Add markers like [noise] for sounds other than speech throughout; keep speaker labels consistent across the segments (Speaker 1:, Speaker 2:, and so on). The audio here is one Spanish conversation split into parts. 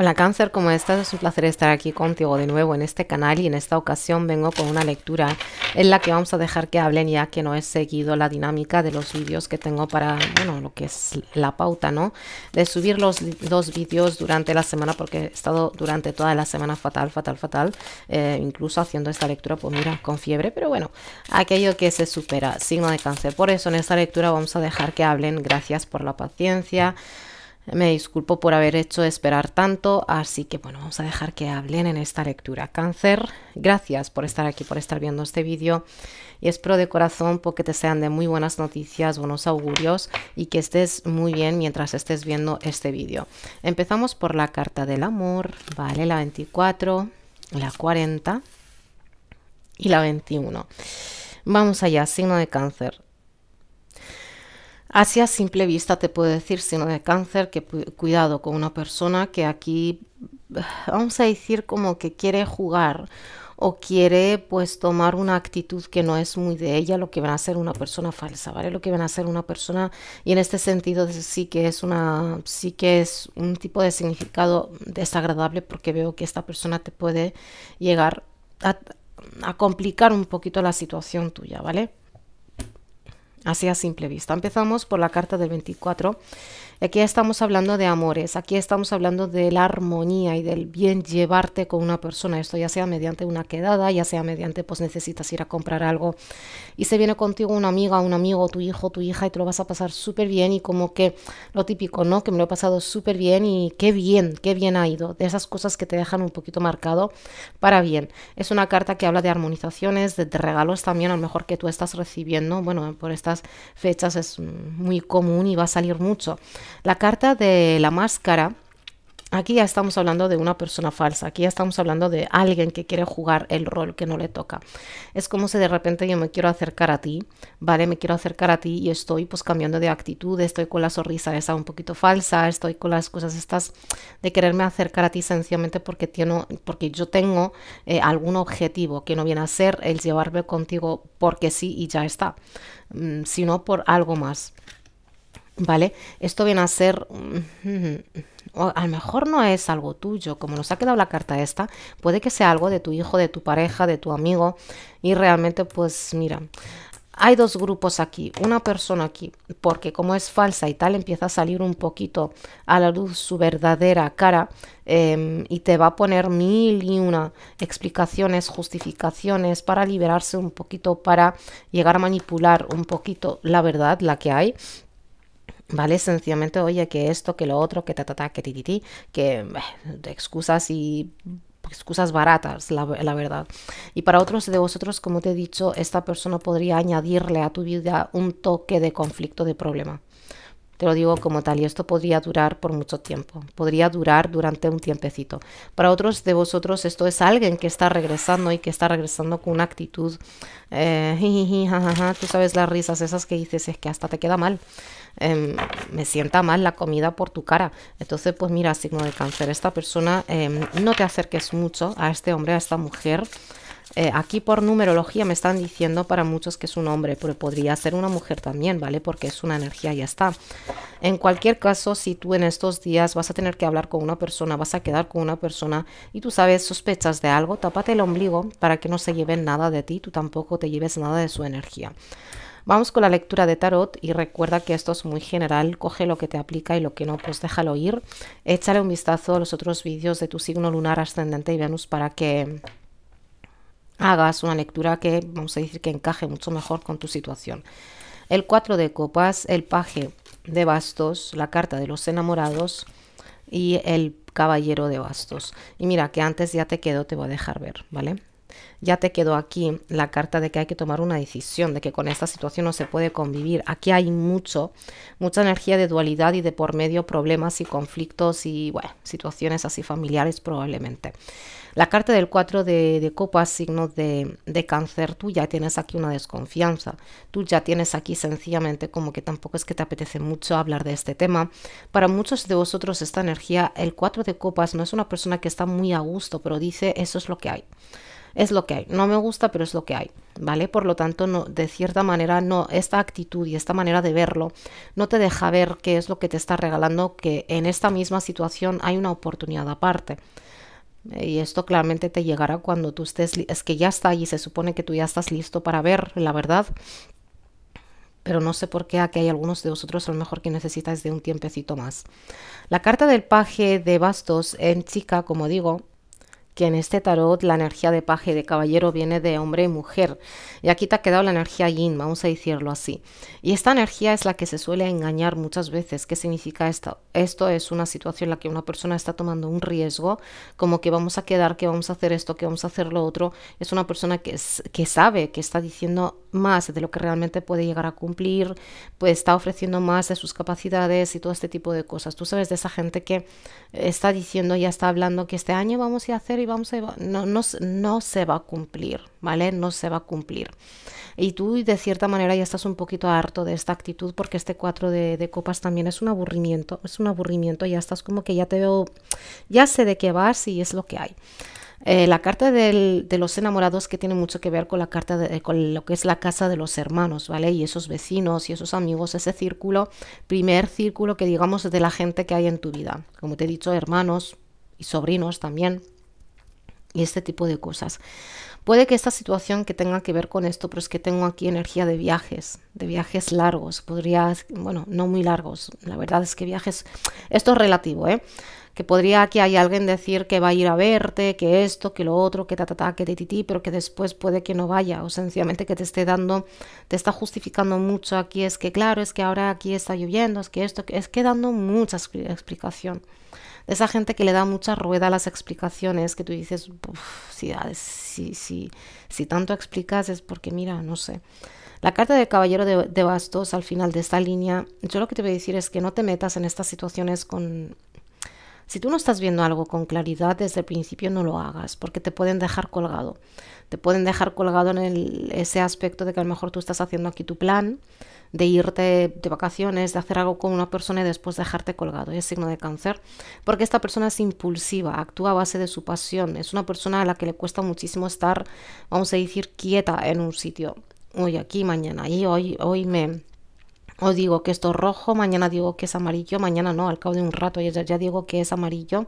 Speaker 1: Hola cáncer, ¿cómo estás? Es un placer estar aquí contigo de nuevo en este canal y en esta ocasión vengo con una lectura en la que vamos a dejar que hablen ya que no he seguido la dinámica de los vídeos que tengo para, bueno, lo que es la pauta, ¿no? De subir los dos vídeos durante la semana porque he estado durante toda la semana fatal, fatal, fatal, eh, incluso haciendo esta lectura, pues mira, con fiebre, pero bueno, aquello que se supera, signo de cáncer. Por eso en esta lectura vamos a dejar que hablen, gracias por la paciencia. Me disculpo por haber hecho esperar tanto, así que bueno, vamos a dejar que hablen en esta lectura. Cáncer, gracias por estar aquí, por estar viendo este vídeo y espero de corazón porque te sean de muy buenas noticias, buenos augurios y que estés muy bien mientras estés viendo este vídeo. Empezamos por la carta del amor, vale, la 24, la 40 y la 21. Vamos allá, signo de cáncer. Hacia simple vista te puedo decir, sino de cáncer, que cuidado con una persona que aquí, [sighs] vamos a decir, como que quiere jugar o quiere pues tomar una actitud que no es muy de ella, lo que van a ser una persona falsa, ¿vale? Lo que van a ser una persona y en este sentido sí que es una sí que es un tipo de significado desagradable porque veo que esta persona te puede llegar a complicar un poquito la situación tuya, ¿vale? así a simple vista. Empezamos por la carta del 24. Aquí estamos hablando de amores, aquí estamos hablando de la armonía y del bien llevarte con una persona, esto ya sea mediante una quedada, ya sea mediante pues necesitas ir a comprar algo y se viene contigo una amiga, un amigo, tu hijo, tu hija y te lo vas a pasar súper bien y como que lo típico, ¿no? Que me lo he pasado súper bien y qué bien, qué bien ha ido, de esas cosas que te dejan un poquito marcado para bien. Es una carta que habla de armonizaciones, de, regalos también, a lo mejor que tú estás recibiendo, bueno, por estas fechas es muy común y va a salir mucho. La carta de la máscara Aquí ya estamos hablando de una persona falsa, aquí ya estamos hablando de alguien que quiere jugar el rol que no le toca. Es como si de repente yo me quiero acercar a ti, ¿vale? Me quiero acercar a ti y estoy pues cambiando de actitud, estoy con la sonrisa esa un poquito falsa, estoy con las cosas estas de quererme acercar a ti sencillamente porque, tiene, porque yo tengo eh, algún objetivo que no viene a ser el llevarme contigo porque sí y ya está, mm, sino por algo más, ¿vale? Esto viene a ser... Mm, a lo mejor no es algo tuyo, como nos ha quedado la carta esta, puede que sea algo de tu hijo, de tu pareja, de tu amigo, y realmente pues mira, hay dos grupos aquí, una persona aquí, porque como es falsa y tal, empieza a salir un poquito a la luz su verdadera cara em, y te va a poner mil y una explicaciones, justificaciones para liberarse un poquito, para llegar a manipular un poquito la verdad, la que hay, ¿Vale? Sencillamente, oye, que esto, que lo otro, que ta, ta, que ti, que eh, excusas y pues, excusas baratas, la, verdad. Y para otros de vosotros, como te he dicho, esta persona podría añadirle a tu vida un toque de conflicto, de problema. Te lo digo como tal, y esto podría durar por mucho tiempo, podría durar durante un tiempecito. Para otros de vosotros esto es alguien que está regresando y que está regresando con una actitud, eh, [laughs] tú sabes las risas esas que dices, es que hasta te queda mal, em, me sienta mal la comida por tu cara. Entonces, pues mira, signo de cáncer, esta persona, em, no te acerques mucho a este hombre, a esta mujer, eh, aquí por numerología me están diciendo para muchos que es un hombre, pero podría ser una mujer también, ¿vale? Porque es una energía y ya está. En cualquier caso, si tú en estos días vas a tener que hablar con una persona, vas a quedar con una persona y tú sabes, sospechas de algo, tápate el ombligo para que no se lleven nada de ti, tú tampoco te lleves nada de su energía. Vamos con la lectura de tarot y recuerda que esto es muy general, coge lo que te aplica y lo que no, pues déjalo ir. Échale un vistazo a los otros vídeos de tu signo lunar ascendente y Venus para que hagas una lectura que, vamos a decir, que encaje mucho mejor con tu situación. El 4 de copas, el paje de bastos, la carta de los enamorados y el caballero de bastos. Y mira que antes ya te quedo te voy a dejar ver, ¿vale? Ya te quedo aquí la carta de que hay que tomar una decisión, de que con esta situación no se puede convivir. Aquí hay mucho, mucha energía de dualidad y de por medio problemas y conflictos y, bueno, situaciones así familiares probablemente. La carta del 4 de, copas, signo de, cáncer, tú ya tienes aquí una desconfianza, tú ya tienes aquí sencillamente como que tampoco es que te apetece mucho hablar de este tema. Para muchos de vosotros esta energía, el 4 de copas no es una persona que está muy a gusto, pero dice eso es lo que hay. Es lo que hay, no me gusta, pero es lo que hay, ¿vale? Por lo tanto, no, de cierta manera, no, esta actitud y esta manera de verlo no te deja ver qué es lo que te está regalando, que en esta misma situación hay una oportunidad aparte. Y esto claramente te llegará cuando tú estés, es que ya está y se supone que tú ya estás listo para ver la verdad. Pero no sé por qué aquí hay algunos de vosotros a lo mejor que necesitas de un tiempecito más. La carta del paje de bastos en chica, como digo, que en este tarot la energía de paje de caballero viene de hombre y mujer. Y aquí te ha quedado la energía yin, vamos a decirlo así. Y esta energía es la que se suele engañar muchas veces. ¿Qué significa esto? Esto es una situación en la que una persona está tomando un riesgo, como que vamos a quedar, que vamos a hacer esto, que vamos a hacer lo otro. Es una persona que, es, que sabe, que está diciendo más de lo que realmente puede llegar a cumplir, pues está ofreciendo más de sus capacidades y todo este tipo de cosas. Tú sabes de esa gente que está diciendo, ya está hablando que este año vamos a hacer y vamos a... No, no, no se va a cumplir, ¿vale? No se va a cumplir. Y tú de cierta manera ya estás un poquito harto de esta actitud porque este cuatro de, copas también es un aburrimiento, es un aburrimiento, ya estás como que ya te veo, ya sé de qué vas y es lo que hay. Eh, la carta de los enamorados que tiene mucho que ver con la carta de, eh, con lo que es la casa de los hermanos, ¿vale? Y esos vecinos y esos amigos, ese círculo, primer círculo que digamos de la gente que hay en tu vida. Como te he dicho, hermanos y sobrinos también y este tipo de cosas. Puede que esta situación que tenga que ver con esto, pero es que tengo aquí energía de viajes, de viajes largos, podría, bueno, no muy largos, la verdad es que viajes, esto es relativo, ¿eh? que podría que hay alguien decir que va a ir a verte, que esto, que lo otro, que ta ta ta, que ti pero que después puede que no vaya o sencillamente que te esté dando, te está justificando mucho aquí, es que claro, es que ahora aquí está lloviendo, es que esto, es que dando mucha explicación. esa gente que le da mucha rueda a las explicaciones, que tú dices, si, ah, si, si, si tanto explicas es porque mira, no sé. La carta del caballero de, de, bastos al final de esta línea, yo lo que te voy a decir es que no te metas en estas situaciones con si tú no estás viendo algo con claridad desde el principio, no lo hagas, porque te pueden dejar colgado. Te pueden dejar colgado en ese aspecto de que a lo mejor tú estás haciendo aquí tu plan de irte de vacaciones, de hacer algo con una persona y después dejarte colgado. Es signo de cáncer, porque esta persona es impulsiva, actúa a base de su pasión. Es una persona a la que le cuesta muchísimo estar, vamos a decir, quieta en un sitio. Hoy aquí, mañana, y hoy, hoy me o digo que esto es rojo, mañana digo que es amarillo, mañana no, al cabo de un rato ya, ya digo que es amarillo.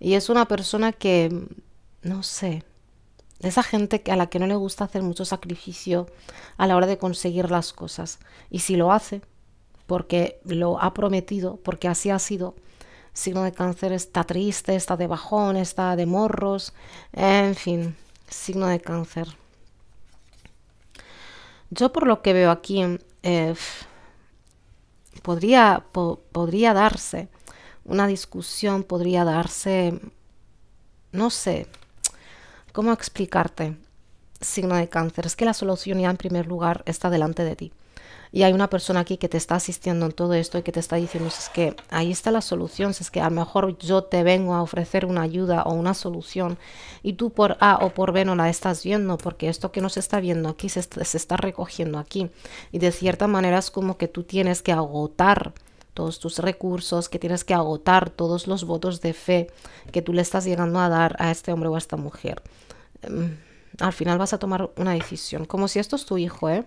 Speaker 1: Y es una persona que, no sé, esa gente a la que no le gusta hacer mucho sacrificio a la hora de conseguir las cosas. Y si lo hace, porque lo ha prometido, porque así ha sido, signo de cáncer está triste, está de bajón, está de morros, en fin, signo de cáncer. Yo por lo que veo aquí, eh, podría, podría darse una discusión, podría darse, no sé, ¿cómo explicarte? Signo de cáncer, es que la solución ya en primer lugar está delante de ti y hay una persona aquí que te está asistiendo en todo esto y que te está diciendo, es que ahí está la solución, es que a lo mejor yo te vengo a ofrecer una ayuda o una solución y tú por A o por B no la estás viendo, porque esto que no se está viendo aquí se está, recogiendo aquí. Y de cierta manera es como que tú tienes que agotar todos tus recursos, que tienes que agotar todos los votos de fe que tú le estás llegando a dar a este hombre o a esta mujer. Em, al final vas a tomar una decisión, como si esto es tu hijo, ¿eh?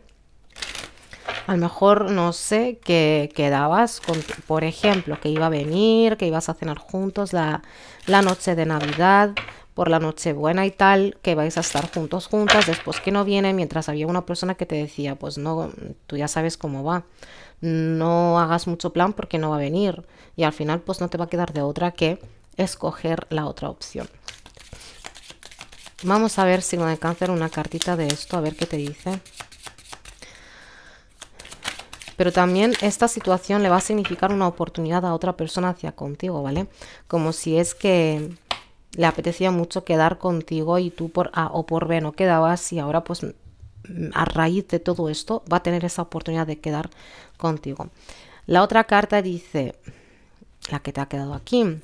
Speaker 1: a lo mejor, no sé, qué quedabas, con, por ejemplo, que iba a venir, que ibas a cenar juntos la, la noche de Navidad, por la noche buena y tal, que vais a estar juntos, juntas, después que no viene, mientras había una persona que te decía, pues no, tú ya sabes cómo va, no hagas mucho plan porque no va a venir y al final pues no te va a quedar de otra que escoger la otra opción. Vamos a ver, si de cáncer, una cartita de esto, a ver qué te dice. Pero también esta situación le va a significar una oportunidad a otra persona hacia contigo, ¿vale? Como si es que le apetecía mucho quedar contigo y tú por A o por B no quedabas y ahora pues a raíz de todo esto va a tener esa oportunidad de quedar contigo. La otra carta dice, la que te ha quedado aquí,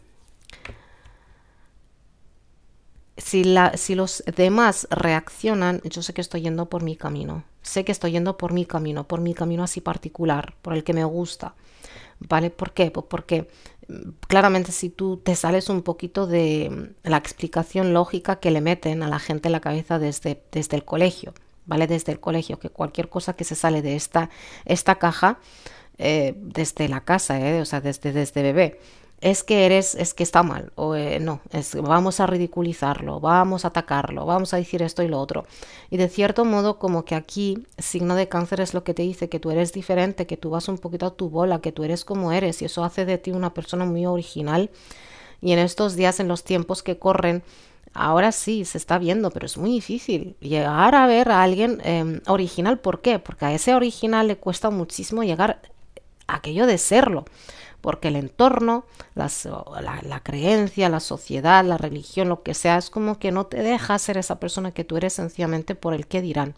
Speaker 1: si, los demás reaccionan, yo sé que estoy yendo por mi camino. Sé que estoy yendo por mi camino, por mi camino así particular, por el que me gusta. ¿Vale? ¿Por qué? Pues porque mm, claramente si tú te sales un poquito de mm, la explicación lógica que le meten a la gente en la cabeza desde, desde el colegio, ¿vale? Desde el colegio, que cualquier cosa que se sale de esta, esta caja, eh, desde la casa, ¿eh? o sea, desde, desde bebé, es que eres, es que está mal, o eh, no, es, vamos a ridiculizarlo, vamos a atacarlo, vamos a decir esto y lo otro. Y de cierto modo, como que aquí, signo de cáncer es lo que te dice que tú eres diferente, que tú vas un poquito a tu bola, que tú eres como eres, y eso hace de ti una persona muy original. Y en estos días, en los tiempos que corren, ahora sí se está viendo, pero es muy difícil llegar a ver a alguien em, original. ¿Por qué? Porque a ese original le cuesta muchísimo llegar a aquello de serlo porque el entorno, la, la, creencia, la sociedad, la religión, lo que sea, es como que no te deja ser esa persona que tú eres sencillamente por el que dirán,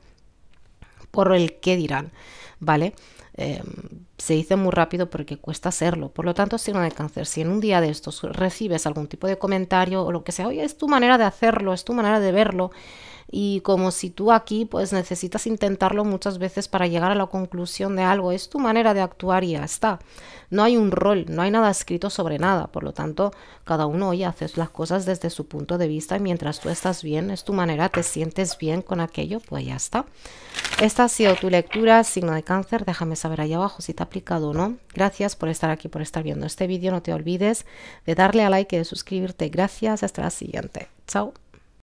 Speaker 1: por el que dirán, ¿vale? Em, se dice muy rápido porque cuesta hacerlo. Por lo tanto, signo de cáncer, si en un día de estos recibes algún tipo de comentario o lo que sea, oye, es tu manera de hacerlo, es tu manera de verlo, y como si tú aquí pues necesitas intentarlo muchas veces para llegar a la conclusión de algo, es tu manera de actuar y ya está. No hay un rol, no hay nada escrito sobre nada, por lo tanto, cada uno hoy hace las cosas desde su punto de vista y mientras tú estás bien, es tu manera, te sientes bien con aquello, pues ya está. Esta ha sido tu lectura, signo de cáncer, déjame a ver ahí abajo si te ha aplicado o no. Gracias por estar aquí, por estar viendo este vídeo. No te olvides de darle a like y de suscribirte. Gracias, hasta la siguiente. Chao.